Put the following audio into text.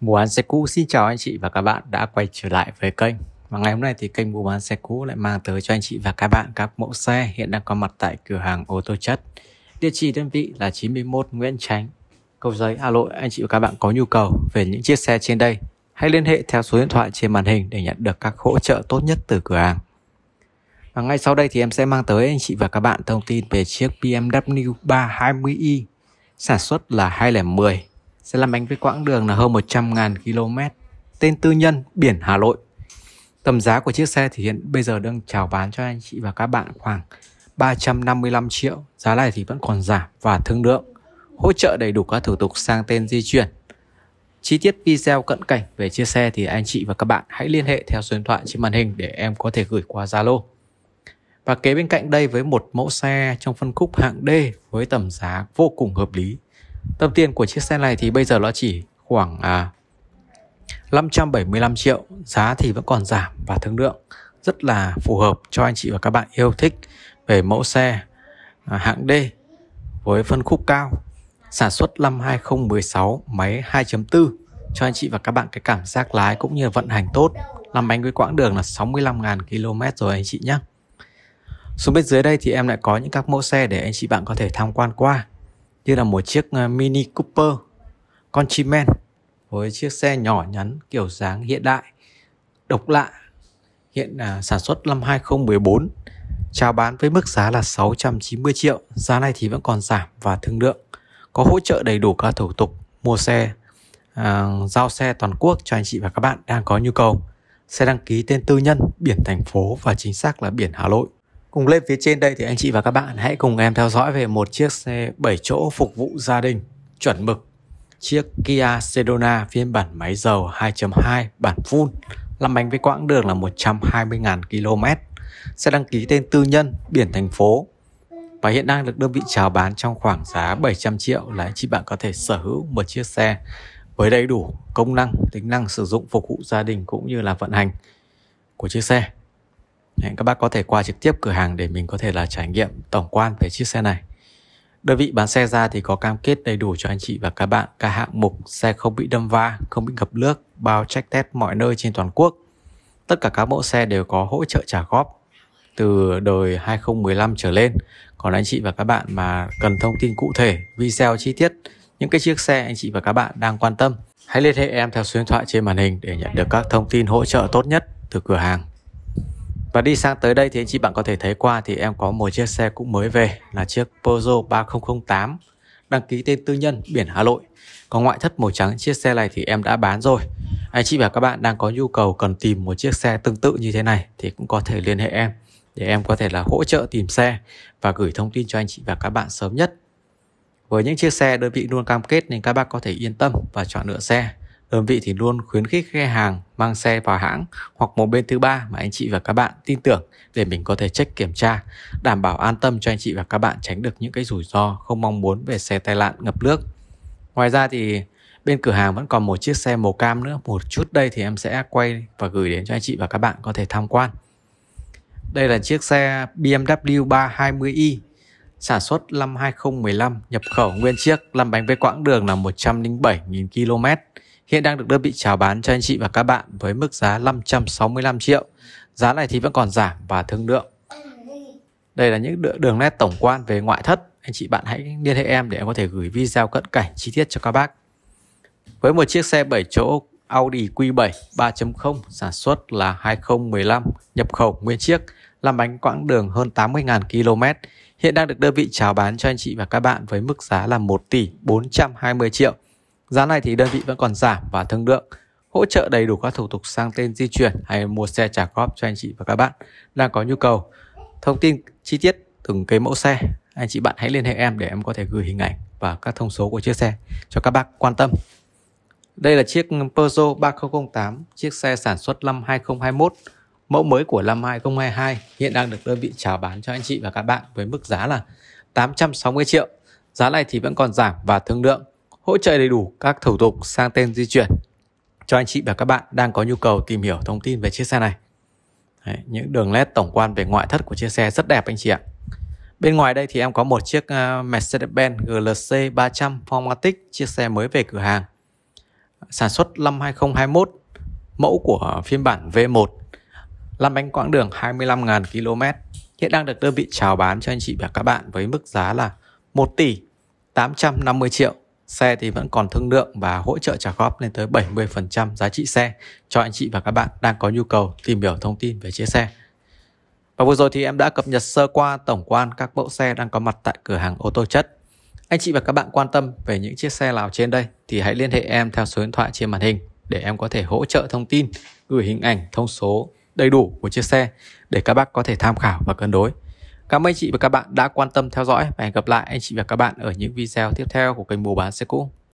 Mua bán xe cũ xin chào anh chị và các bạn đã quay trở lại với kênh Và ngày hôm nay thì kênh mua bán xe cũ lại mang tới cho anh chị và các bạn các mẫu xe hiện đang có mặt tại cửa hàng ô tô chất Địa chỉ đơn vị là 91 Nguyễn Tránh, Cầu Giấy, Hà Nội Anh chị và các bạn có nhu cầu về những chiếc xe trên đây Hãy liên hệ theo số điện thoại trên màn hình để nhận được các hỗ trợ tốt nhất từ cửa hàng Và ngay sau đây thì em sẽ mang tới anh chị và các bạn thông tin về chiếc BMW 320i Sản xuất là 2010 sẽ làm bánh với quãng đường là hơn 100.000 km. Tên tư nhân Biển Hà Nội. Tầm giá của chiếc xe thì hiện bây giờ đang chào bán cho anh chị và các bạn khoảng 355 triệu. Giá này thì vẫn còn giảm và thương lượng. Hỗ trợ đầy đủ các thủ tục sang tên di chuyển. Chi tiết video cận cảnh về chiếc xe thì anh chị và các bạn hãy liên hệ theo số điện thoại trên màn hình để em có thể gửi qua Zalo. Và kế bên cạnh đây với một mẫu xe trong phân khúc hạng D với tầm giá vô cùng hợp lý Tầm tiền của chiếc xe này thì bây giờ nó chỉ khoảng à, 575 triệu Giá thì vẫn còn giảm và thương lượng Rất là phù hợp cho anh chị và các bạn yêu thích Về mẫu xe à, hạng D Với phân khúc cao Sản xuất năm 2016 máy 2.4 Cho anh chị và các bạn cái cảm giác lái cũng như vận hành tốt Làm bánh với quãng đường là 65.000 km rồi anh chị nhé Xuống bên dưới đây thì em lại có những các mẫu xe để anh chị bạn có thể tham quan qua như là một chiếc à, Mini Cooper Countryman với chiếc xe nhỏ nhắn kiểu dáng hiện đại, độc lạ. Hiện à, sản xuất năm 2014, chào bán với mức giá là 690 triệu. Giá này thì vẫn còn giảm và thương lượng. Có hỗ trợ đầy đủ các thủ tục mua xe, à, giao xe toàn quốc cho anh chị và các bạn đang có nhu cầu. Xe đăng ký tên tư nhân, biển thành phố và chính xác là biển Hà Nội cùng lên phía trên đây thì anh chị và các bạn hãy cùng em theo dõi về một chiếc xe 7 chỗ phục vụ gia đình chuẩn mực chiếc Kia Sedona phiên bản máy dầu 2.2 bản full làm bánh với quãng đường là 120.000 km xe đăng ký tên tư nhân biển thành phố và hiện đang được đơn vị chào bán trong khoảng giá 700 triệu là anh chị bạn có thể sở hữu một chiếc xe với đầy đủ công năng, tính năng sử dụng phục vụ gia đình cũng như là vận hành của chiếc xe hẹn các bác có thể qua trực tiếp cửa hàng để mình có thể là trải nghiệm tổng quan về chiếc xe này. Đơn vị bán xe ra thì có cam kết đầy đủ cho anh chị và các bạn các hạng mục xe không bị đâm va, không bị ngập nước, bao check test mọi nơi trên toàn quốc. Tất cả các mẫu xe đều có hỗ trợ trả góp từ đời 2015 trở lên. Còn anh chị và các bạn mà cần thông tin cụ thể, video chi tiết những cái chiếc xe anh chị và các bạn đang quan tâm, hãy liên hệ em theo số điện thoại trên màn hình để nhận được các thông tin hỗ trợ tốt nhất từ cửa hàng. Và đi sang tới đây thì anh chị bạn có thể thấy qua thì em có một chiếc xe cũng mới về là chiếc Peugeot 3008 đăng ký tên tư nhân biển Hà Nội. Có ngoại thất màu trắng chiếc xe này thì em đã bán rồi. Anh chị và các bạn đang có nhu cầu cần tìm một chiếc xe tương tự như thế này thì cũng có thể liên hệ em để em có thể là hỗ trợ tìm xe và gửi thông tin cho anh chị và các bạn sớm nhất. Với những chiếc xe đơn vị luôn cam kết nên các bác có thể yên tâm và chọn lựa xe. Đơn vị thì luôn khuyến khích khách hàng mang xe vào hãng hoặc một bên thứ ba mà anh chị và các bạn tin tưởng để mình có thể check kiểm tra, đảm bảo an tâm cho anh chị và các bạn tránh được những cái rủi ro không mong muốn về xe tai nạn ngập nước. Ngoài ra thì bên cửa hàng vẫn còn một chiếc xe màu cam nữa, một chút đây thì em sẽ quay và gửi đến cho anh chị và các bạn có thể tham quan. Đây là chiếc xe BMW 320i sản xuất năm 2015, nhập khẩu nguyên chiếc, lăn bánh với quãng đường là 107.000 km. Hiện đang được đơn vị chào bán cho anh chị và các bạn với mức giá 565 triệu. Giá này thì vẫn còn giảm và thương lượng. Đây là những đường nét tổng quan về ngoại thất. Anh chị bạn hãy liên hệ em để em có thể gửi video cận cảnh chi tiết cho các bác. Với một chiếc xe 7 chỗ Audi Q7 3.0 sản xuất là 2015 nhập khẩu nguyên chiếc làm bánh quãng đường hơn 80.000 km hiện đang được đơn vị chào bán cho anh chị và các bạn với mức giá là 1 tỷ 420 triệu Giá này thì đơn vị vẫn còn giảm và thương lượng, hỗ trợ đầy đủ các thủ tục sang tên di chuyển hay mua xe trả góp cho anh chị và các bạn đang có nhu cầu. Thông tin chi tiết từng cái mẫu xe, anh chị bạn hãy liên hệ em để em có thể gửi hình ảnh và các thông số của chiếc xe cho các bác quan tâm. Đây là chiếc Peugeot 3008, chiếc xe sản xuất năm 2021, mẫu mới của năm 2022 hiện đang được đơn vị chào bán cho anh chị và các bạn với mức giá là 860 triệu. Giá này thì vẫn còn giảm và thương lượng hỗ trợ đầy đủ các thủ tục sang tên di chuyển cho anh chị và các bạn đang có nhu cầu tìm hiểu thông tin về chiếc xe này. Đấy, những đường nét tổng quan về ngoại thất của chiếc xe rất đẹp anh chị ạ. Bên ngoài đây thì em có một chiếc à, Mercedes-Benz GLC 300 Formatic, chiếc xe mới về cửa hàng. Sản xuất năm 2021, mẫu của phiên bản V1, lăn bánh quãng đường 25.000 km. Hiện đang được đơn vị chào bán cho anh chị và các bạn với mức giá là 1 tỷ 850 triệu Xe thì vẫn còn thương lượng và hỗ trợ trả góp lên tới 70% giá trị xe cho anh chị và các bạn đang có nhu cầu tìm hiểu thông tin về chiếc xe. Và vừa rồi thì em đã cập nhật sơ qua tổng quan các mẫu xe đang có mặt tại cửa hàng ô tô chất. Anh chị và các bạn quan tâm về những chiếc xe nào trên đây thì hãy liên hệ em theo số điện thoại trên màn hình để em có thể hỗ trợ thông tin, gửi hình ảnh, thông số đầy đủ của chiếc xe để các bác có thể tham khảo và cân đối. Cảm ơn anh chị và các bạn đã quan tâm theo dõi và hẹn gặp lại anh chị và các bạn ở những video tiếp theo của kênh Mua Bán Xe Cũ.